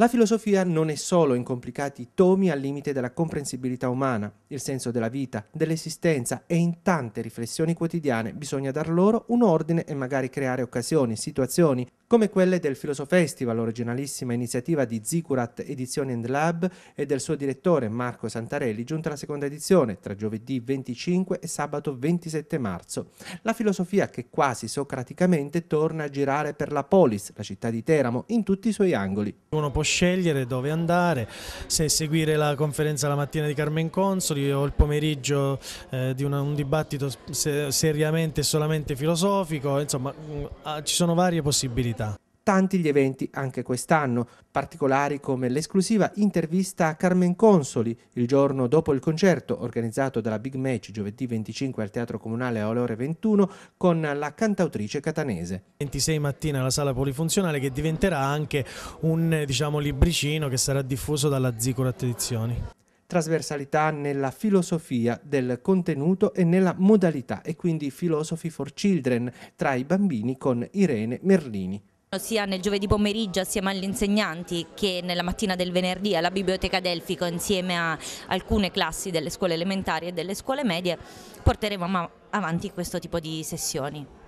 La filosofia non è solo in complicati tomi al limite della comprensibilità umana, il senso della vita, dell'esistenza e in tante riflessioni quotidiane bisogna dar loro un ordine e magari creare occasioni, situazioni, come quelle del Filosofestival, originalissima iniziativa di Zikurat Edizioni and Lab e del suo direttore Marco Santarelli, giunta alla seconda edizione tra giovedì 25 e sabato 27 marzo. La filosofia che quasi socraticamente torna a girare per la polis, la città di Teramo, in tutti i suoi angoli. Uno può scegliere dove andare, se seguire la conferenza la mattina di Carmen Consoli o il pomeriggio eh, di una, un dibattito se, seriamente e solamente filosofico, insomma mh, mm, ah, ci sono varie possibilità tanti gli eventi anche quest'anno, particolari come l'esclusiva intervista a Carmen Consoli il giorno dopo il concerto organizzato dalla Big Match giovedì 25 al Teatro Comunale alle ore 21 con la cantautrice catanese. 26 mattina alla sala polifunzionale che diventerà anche un diciamo, libricino che sarà diffuso dalla Zicurat Edizioni trasversalità nella filosofia del contenuto e nella modalità e quindi Philosophy for Children tra i bambini con Irene Merlini sia nel giovedì pomeriggio assieme agli insegnanti che nella mattina del venerdì alla Biblioteca Delfico insieme a alcune classi delle scuole elementari e delle scuole medie porteremo avanti questo tipo di sessioni.